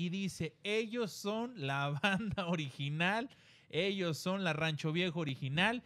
y dice, ellos son la banda original, ellos son la Rancho Viejo original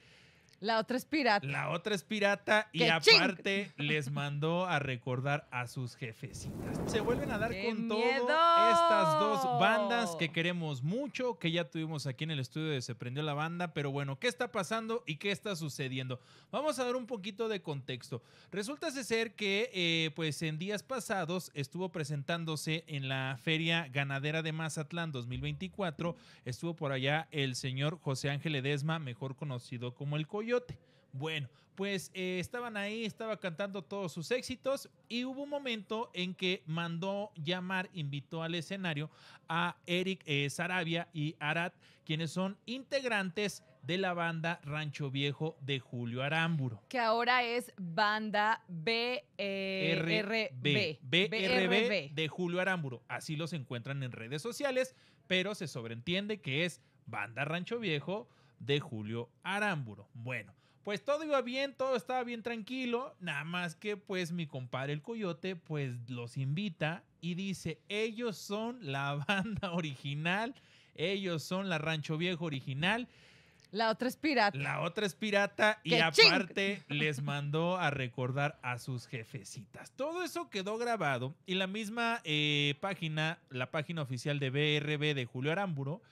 la otra es pirata. La otra es pirata y aparte les mandó a recordar a sus jefecitas. Se vuelven a dar con todas todo estas dos bandas que queremos mucho, que ya tuvimos aquí en el estudio de Se Prendió la Banda, pero bueno, ¿qué está pasando y qué está sucediendo? Vamos a dar un poquito de contexto. Resulta ser que eh, pues en días pasados estuvo presentándose en la Feria Ganadera de Mazatlán 2024, estuvo por allá el señor José Ángel Edesma, mejor conocido como El Coyote bueno, pues eh, estaban ahí, estaba cantando todos sus éxitos y hubo un momento en que mandó llamar, invitó al escenario a Eric Saravia eh, Sarabia y Arat, quienes son integrantes de la banda Rancho Viejo de Julio Aramburo. Que ahora es banda BRB. Eh, BRB de Julio Aramburo. Así los encuentran en redes sociales, pero se sobreentiende que es banda Rancho Viejo de Julio Arámburo. Bueno, pues todo iba bien, todo estaba bien tranquilo, nada más que pues mi compadre el Coyote pues los invita y dice, ellos son la banda original, ellos son la Rancho Viejo original. La otra es pirata. La otra es pirata y aparte les mandó a recordar a sus jefecitas. Todo eso quedó grabado y la misma eh, página, la página oficial de BRB de Julio Arámburo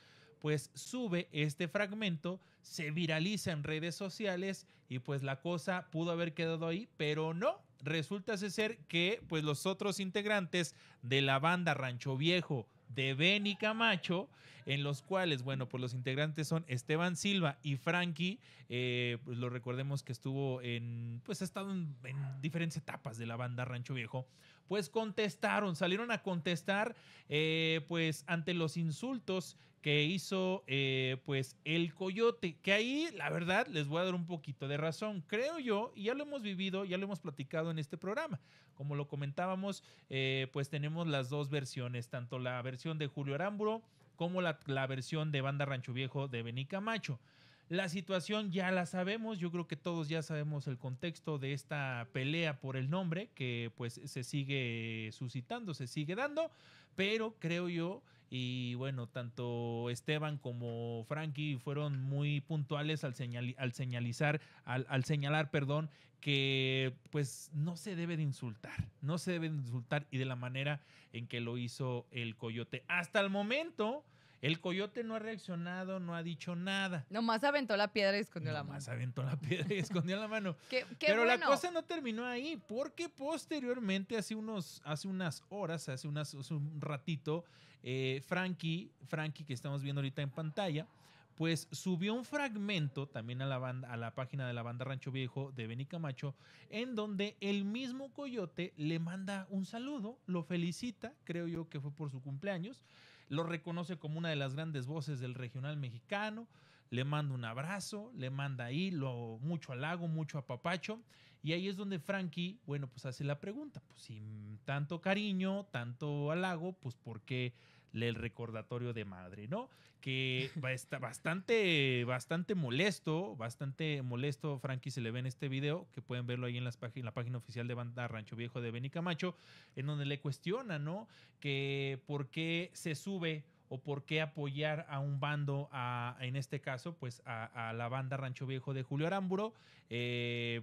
pues sube este fragmento, se viraliza en redes sociales y pues la cosa pudo haber quedado ahí, pero no. Resulta ser que pues los otros integrantes de la banda Rancho Viejo de y Camacho, en los cuales, bueno, pues los integrantes son Esteban Silva y Frankie, eh, pues lo recordemos que estuvo en, pues ha estado en diferentes etapas de la banda Rancho Viejo, pues contestaron, salieron a contestar eh, pues ante los insultos que hizo eh, pues el coyote, que ahí la verdad les voy a dar un poquito de razón, creo yo, y ya lo hemos vivido, ya lo hemos platicado en este programa, como lo comentábamos, eh, pues tenemos las dos versiones, tanto la versión de Julio Aramburo como la, la versión de Banda Rancho Viejo de Bení Camacho. La situación ya la sabemos, yo creo que todos ya sabemos el contexto de esta pelea por el nombre que pues se sigue suscitando, se sigue dando, pero creo yo y bueno, tanto Esteban como Frankie fueron muy puntuales al, al señalizar, al, al, señalar, perdón, que pues no se debe de insultar, no se debe de insultar y de la manera en que lo hizo el coyote. Hasta el momento, el coyote no ha reaccionado, no ha dicho nada. Nomás aventó la piedra y escondió la mano. aventó la piedra y escondió la mano. Pero la cosa no terminó ahí, porque posteriormente, hace, unos, hace unas horas, hace, un ratito, eh, Frankie, Frankie que estamos viendo ahorita en pantalla, pues subió un fragmento también a la, banda, a la página de la banda Rancho Viejo de Benny Camacho, en donde el mismo Coyote le manda un saludo, lo felicita, creo yo que fue por su cumpleaños, lo reconoce como una de las grandes voces del regional mexicano. Le manda un abrazo, le manda ahí lo, mucho halago, mucho apapacho. Y ahí es donde Frankie, bueno, pues hace la pregunta, pues sin tanto cariño, tanto halago, pues ¿por qué el recordatorio de madre, no? que está bastante, bastante molesto, bastante molesto Frankie se le ve en este video, que pueden verlo ahí en, en la página oficial de Banda Rancho Viejo de Benny Camacho, en donde le cuestiona, ¿no? Que por qué se sube o por qué apoyar a un bando, a, en este caso, pues a, la banda Rancho Viejo de Julio Aramburo, eh,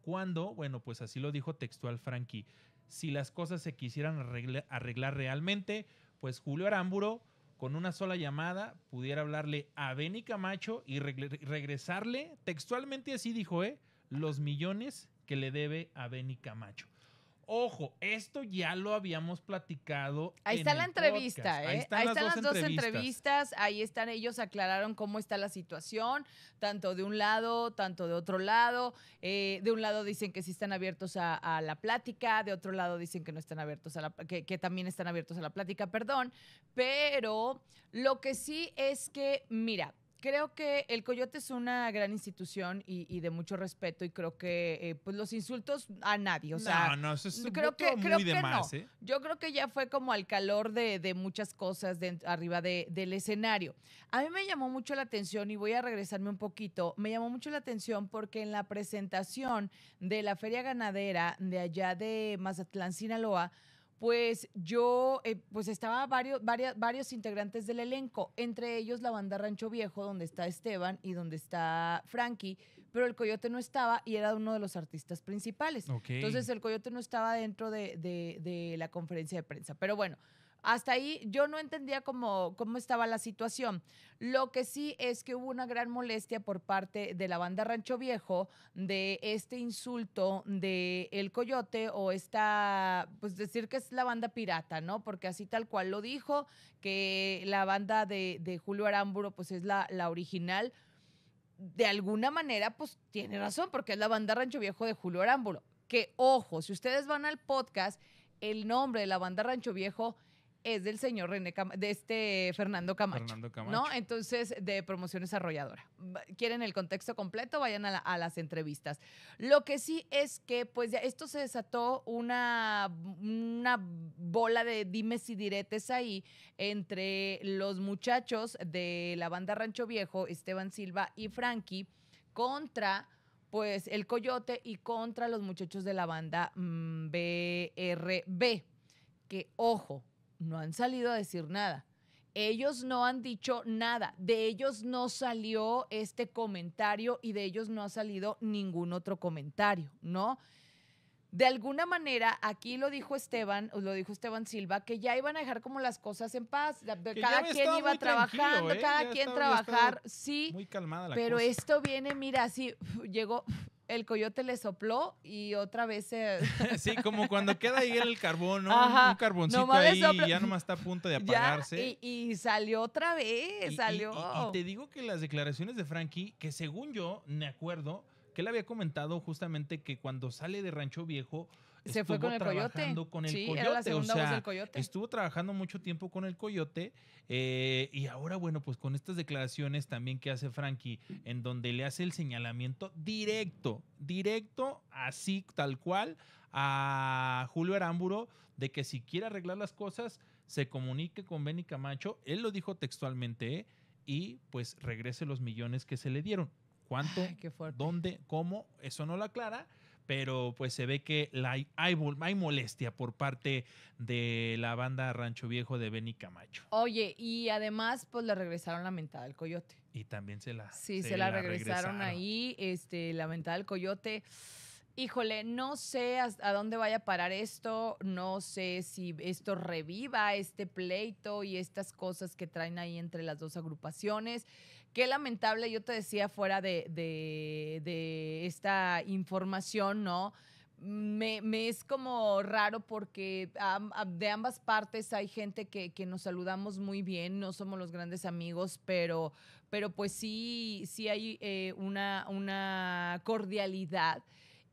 cuando, bueno, pues así lo dijo textual Frankie, si las cosas se quisieran arreglar, arreglar realmente, pues Julio Aramburo con una sola llamada pudiera hablarle a Benny Camacho y regresarle textualmente así dijo, ¿eh? Los millones que le debe a Benny Camacho. Ojo, esto ya lo habíamos platicado. Ahí está la entrevista, ¿eh? Ahí están, las, dos entrevistas. ahí están, ellos aclararon cómo está la situación, tanto de un lado, tanto de otro lado. Eh, de un lado dicen que sí están abiertos a, la plática, de otro lado dicen que no están abiertos a la, que, que también están abiertos a la plática, perdón. Pero lo que sí es que, mira, creo que el Coyote es una gran institución y, de mucho respeto y creo que eh, pues los insultos a nadie, o sea, no, no, eso es creo que creo ¿eh? Yo creo que ya fue como al calor de, muchas cosas de, arriba del escenario. A mí me llamó mucho la atención y voy a regresarme un poquito. Me llamó mucho la atención porque en la presentación de la feria ganadera de allá de Mazatlán, Sinaloa, pues yo eh, pues estaba varios, varios, varios integrantes del elenco, entre ellos la banda Rancho Viejo, donde está Esteban y donde está Frankie, pero el Coyote no estaba y era uno de los artistas principales. Entonces el Coyote no estaba dentro de la conferencia de prensa. Pero bueno, hasta ahí yo no entendía cómo, cómo estaba la situación. Lo que sí es que hubo una gran molestia por parte de la banda Rancho Viejo de este insulto de El Coyote o esta, pues decir que es la banda pirata, ¿no? Porque así tal cual lo dijo, que la banda de, Julio Arámbulo pues es la, la original. De alguna manera, pues tiene razón, porque es la banda Rancho Viejo de Julio Arámbulo. Que ojo, si ustedes van al podcast, el nombre de la banda Rancho Viejo es del señor René de este Fernando Camacho, Fernando Camacho, ¿no? Entonces, de promoción desarrolladora. Quieren el contexto completo, vayan a, las entrevistas. Lo que sí es que, pues, ya esto se desató una, una bola de dimes y diretes ahí entre los muchachos de la banda Rancho Viejo, Esteban Silva y Frankie, contra pues el Coyote y contra los muchachos de la banda BRB, mm, que ojo, no han salido a decir nada. Ellos no han dicho nada, de ellos no salió este comentario y de ellos no ha salido ningún otro comentario, ¿no? De alguna manera, aquí lo dijo Esteban, lo dijo Esteban Silva, que ya iban a dejar como las cosas en paz. cada quien iba trabajando, ¿eh? cada quien trabajar, sí. pero esto viene, mira, así llegó, el coyote le sopló y otra vez se... sí, como cuando queda ahí el carbón, ¿no? un carboncito ahí y ya nomás está a punto de apagarse. y, salió otra vez, salió. y, te digo que las declaraciones de Frankie, que según yo me acuerdo, que él había comentado justamente que cuando sale de Rancho Viejo se fue con el coyote. Estuvo trabajando mucho tiempo con el coyote. Eh, y ahora, bueno, pues con estas declaraciones también que hace Frankie, en donde le hace el señalamiento directo, directo, así, tal cual, a Julio Arámburo, de que si quiere arreglar las cosas, se comunique con Benny Camacho. Él lo dijo textualmente, eh, y pues regrese los millones que se le dieron. ¿Cuánto? ¿Dónde? ¿Cómo? Eso no lo aclara pero pues se ve que hay, hay, molestia por parte de la banda Rancho Viejo de Benny Camacho. Oye, y además pues le regresaron la mentada al coyote. Y también se la Sí, se, la, regresaron, ahí, este, la mentada al coyote. Híjole, no sé a dónde vaya a parar esto, no sé si esto reviva este pleito y estas cosas que traen ahí entre las dos agrupaciones. Qué lamentable, yo te decía fuera de, esta información, ¿no? Me, es como raro porque de ambas partes hay gente que, nos saludamos muy bien, no somos los grandes amigos, pero, pero pues sí, sí hay eh, una, una cordialidad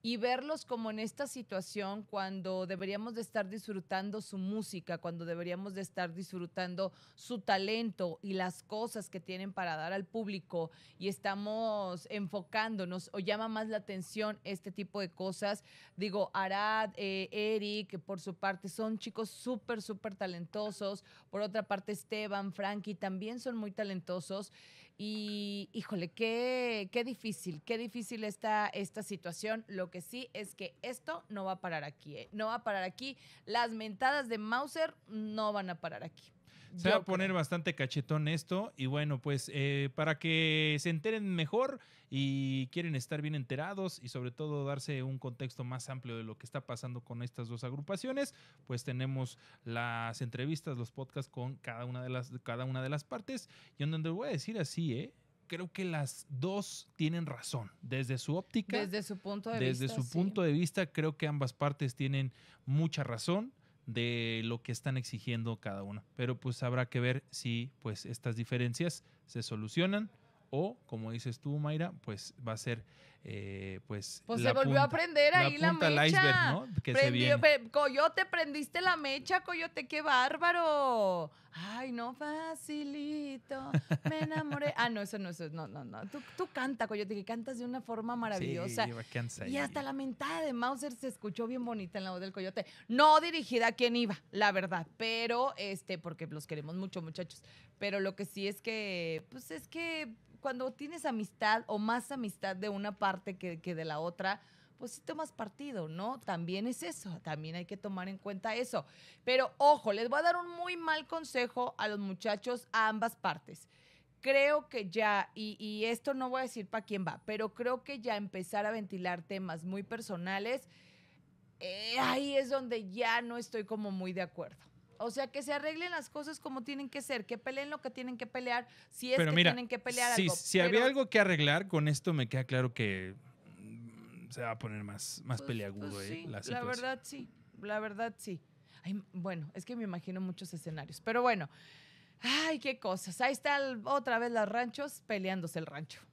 y verlos como en esta situación cuando deberíamos de estar disfrutando su música, cuando deberíamos de estar disfrutando su talento y las cosas que tienen para dar al público y estamos enfocándonos o llama más la atención este tipo de cosas. Digo, Arad, eh, Eric, por su parte, son chicos súper, súper talentosos. Por otra parte, Esteban, Frankie también son muy talentosos. Y híjole, qué, qué difícil, qué difícil está esta situación. Lo que sí es que esto no va a parar aquí, ¿eh? no va a parar aquí. Las mentadas de Mauser no van a parar aquí. Se va a poner bastante cachetón esto. Y bueno, pues eh, para que se enteren mejor y quieren estar bien enterados y sobre todo darse un contexto más amplio de lo que está pasando con estas dos agrupaciones, pues tenemos las entrevistas, los podcasts con cada una de las, cada una de las partes. Y en donde voy a decir así, ¿eh? creo que las dos tienen razón. Desde su óptica. Desde su punto de desde vista. Desde su punto de vista, creo que ambas partes tienen mucha razón de lo que están exigiendo cada uno. Pero pues habrá que ver si pues estas diferencias se solucionan o, como dices tú, Mayra, pues va a ser eh, pues... pues se volvió a aprender ahí la, mecha. que coyote, prendiste la mecha, Coyote, qué bárbaro. Ay, no, facilito, me enamoré. Ah, no, eso no, eso no, no, no. Tú, tú canta, Coyote, que cantas de una forma maravillosa. Sí, y hasta la mentada de Mauser se escuchó bien bonita en la voz del Coyote. No dirigida a quien iba, la verdad, pero este, porque los queremos mucho, muchachos. Pero lo que sí es que, pues es que cuando tienes amistad o más amistad de una parte, parte que, de la otra, pues si tomas partido, ¿no? También es eso, también hay que tomar en cuenta eso. Pero ojo, les voy a dar un muy mal consejo a los muchachos, a ambas partes. Creo que ya, y, esto no voy a decir para quién va, pero creo que ya empezar a ventilar temas muy personales, eh, ahí es donde ya no estoy como muy de acuerdo. O sea, que se arreglen las cosas como tienen que ser, que peleen lo que tienen que pelear, si es que tienen que pelear si, algo. Si había algo que arreglar, con esto me queda claro que mm, se va a poner más, más pues, pues, peleagudo ¿eh? la verdad, sí. La verdad, sí. bueno, es que me imagino muchos escenarios. Pero bueno, ay, qué cosas. Ahí está otra vez los ranchos peleándose el rancho.